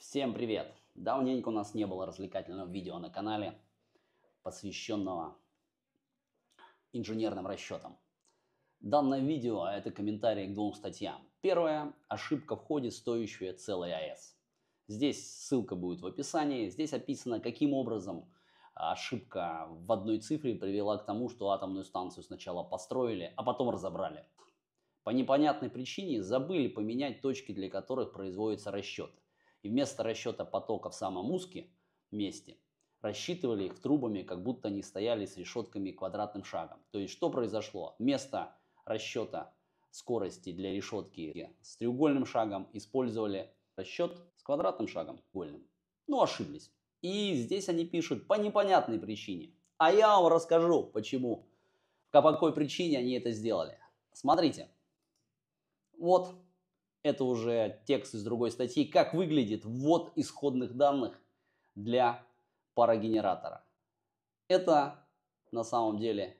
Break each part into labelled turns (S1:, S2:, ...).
S1: Всем привет! Давненько у нас не было развлекательного видео на канале, посвященного инженерным расчетам. Данное видео – это комментарии к двум статьям. Первая – ошибка в ходе, стоящая целый АЭС. Здесь ссылка будет в описании. Здесь описано, каким образом ошибка в одной цифре привела к тому, что атомную станцию сначала построили, а потом разобрали. По непонятной причине забыли поменять точки, для которых производятся расчеты. И вместо расчета потока в самом узком месте рассчитывали их трубами, как будто они стояли с решетками квадратным шагом. То есть что произошло? Вместо расчета скорости для решетки с треугольным шагом использовали расчет с квадратным шагом, угольным. Ну, ошиблись. И здесь они пишут по непонятной причине. А я вам расскажу, почему. По какой причине они это сделали. Смотрите. Вот это уже текст из другой статьи. Как выглядит ввод исходных данных для парогенератора. Это на самом деле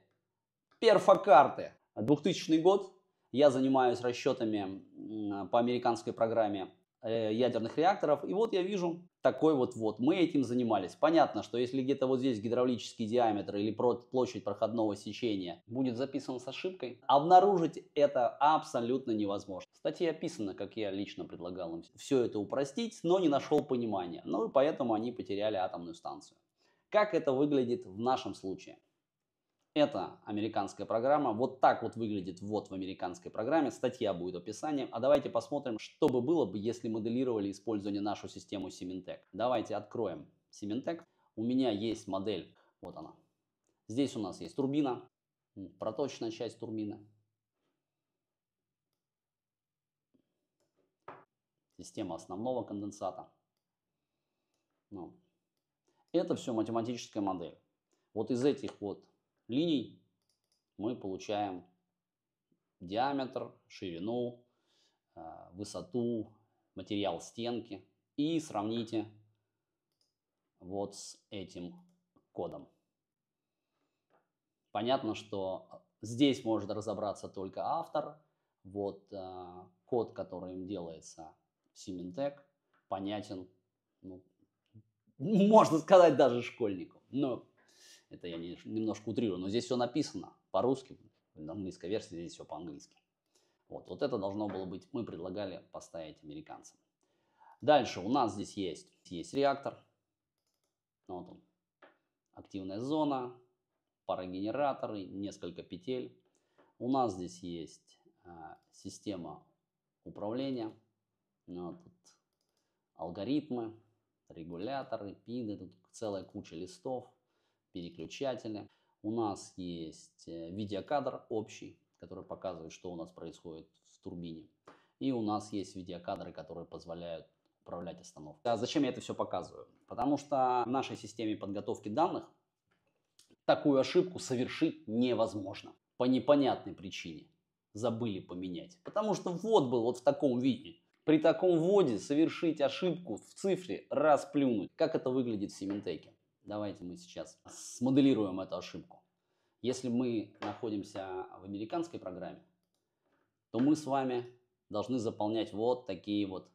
S1: перфокарты. 2000 год. Я занимаюсь расчетами по американской программе Э, ядерных реакторов. И вот я вижу такой вот вот. Мы этим занимались. Понятно, что если где-то вот здесь гидравлический диаметр или площадь проходного сечения будет записан с ошибкой, обнаружить это абсолютно невозможно. В статье описано, как я лично предлагал им все это упростить, но не нашел понимания. Ну и поэтому они потеряли атомную станцию. Как это выглядит в нашем случае? Это американская программа. Вот так вот выглядит вот в американской программе. Статья будет в описании. А давайте посмотрим, что бы было бы, если моделировали использование нашу систему Symantec. Давайте откроем Symantec. У меня есть модель. Вот она. Здесь у нас есть турбина. Проточная часть турбины. Система основного конденсата. Ну. Это все математическая модель. Вот из этих вот линий мы получаем диаметр, ширину, э, высоту, материал стенки. И сравните вот с этим кодом. Понятно, что здесь может разобраться только автор. Вот э, код, который им делается в Symantec, понятен, ну, можно сказать, даже школьнику. Но это я не, немножко утрирую, но здесь все написано по-русски, на английской версии здесь все по-английски. Вот, вот это должно было быть, мы предлагали поставить американцам. Дальше у нас здесь есть, есть реактор, вот он, активная зона, парогенераторы, несколько петель. У нас здесь есть э, система управления, ну, тут алгоритмы, регуляторы, пины, тут целая куча листов переключатели. У нас есть э, видеокадр общий, который показывает, что у нас происходит в турбине. И у нас есть видеокадры, которые позволяют управлять остановкой. А зачем я это все показываю? Потому что в нашей системе подготовки данных такую ошибку совершить невозможно. По непонятной причине забыли поменять. Потому что ввод был вот в таком виде. При таком вводе совершить ошибку в цифре расплюнуть. Как это выглядит в Сементеке? Давайте мы сейчас смоделируем эту ошибку. Если мы находимся в американской программе, то мы с вами должны заполнять вот такие вот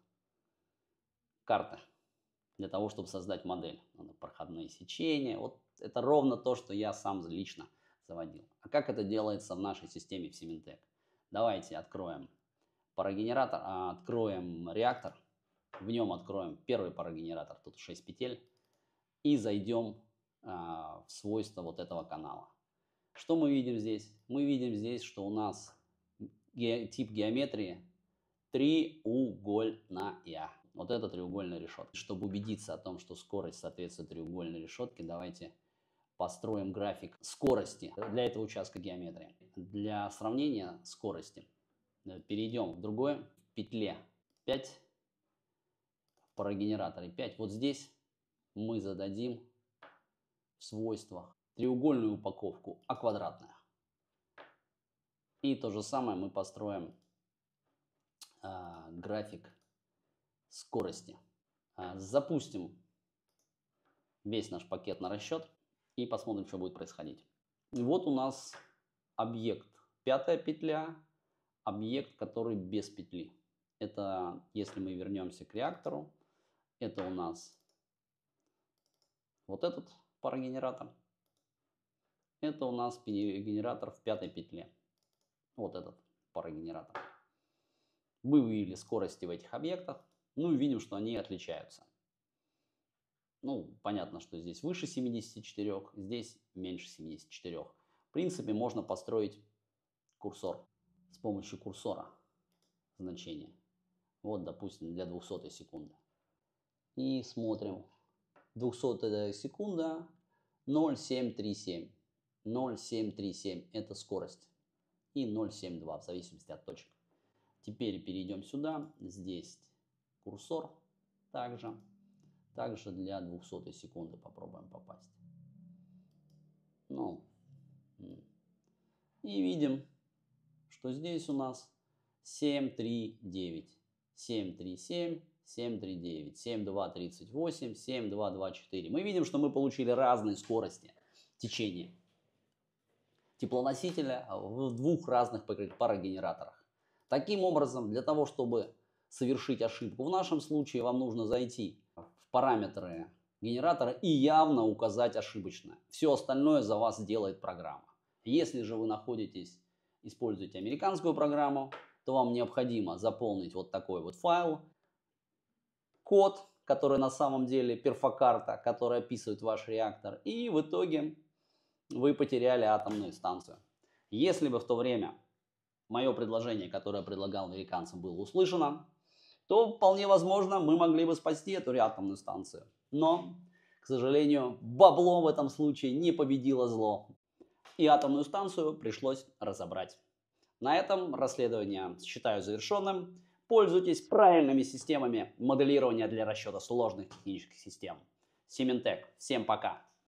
S1: карты для того, чтобы создать модель. Надо проходные сечения. Вот это ровно то, что я сам лично заводил. А как это делается в нашей системе в Symantec? Давайте откроем парогенератор, а, откроем реактор. В нем откроем первый парогенератор. Тут 6 петель и зайдем а, в свойства вот этого канала. Что мы видим здесь? Мы видим здесь, что у нас тип геометрии треугольная. Вот это треугольная решетка. Чтобы убедиться о том, что скорость соответствует треугольной решетке, давайте построим график скорости для этого участка геометрии. Для сравнения скорости э, перейдем в другое в петле 5, в парогенераторе 5. Вот здесь мы зададим в свойствах треугольную упаковку, а квадратная. И то же самое мы построим э, график скорости. А, запустим весь наш пакет на расчет и посмотрим, что будет происходить. Вот у нас объект пятая петля, объект, который без петли. Это, если мы вернемся к реактору, это у нас вот этот парогенератор, это у нас генератор в пятой петле. Вот этот парогенератор. Мы выявили скорости в этих объектах, ну и видим, что они отличаются. Ну, понятно, что здесь выше 74, здесь меньше 74. В принципе, можно построить курсор с помощью курсора значения. Вот, допустим, для 200 секунды. И смотрим, 200 секунда 0,737. 0,737 это скорость. И 0,72 в зависимости от точек. Теперь перейдем сюда. Здесь курсор также. Также для 200 секунды попробуем попасть. Ну. И видим, что здесь у нас 739. 737 739, 7238, 7224. Мы видим, что мы получили разные скорости течения теплоносителя а, в двух разных парогенераторах. Таким образом, для того, чтобы совершить ошибку, в нашем случае вам нужно зайти в параметры генератора и явно указать ошибочное. Все остальное за вас делает программа. Если же вы находитесь, используете американскую программу, то вам необходимо заполнить вот такой вот файл код, который на самом деле перфокарта, которая описывает ваш реактор, и в итоге вы потеряли атомную станцию. Если бы в то время мое предложение, которое предлагал американцам, было услышано, то вполне возможно мы могли бы спасти эту атомную станцию. Но, к сожалению, бабло в этом случае не победило зло, и атомную станцию пришлось разобрать. На этом расследование считаю завершенным пользуйтесь правильными системами моделирования для расчета сложных технических систем. Сементек. Всем пока!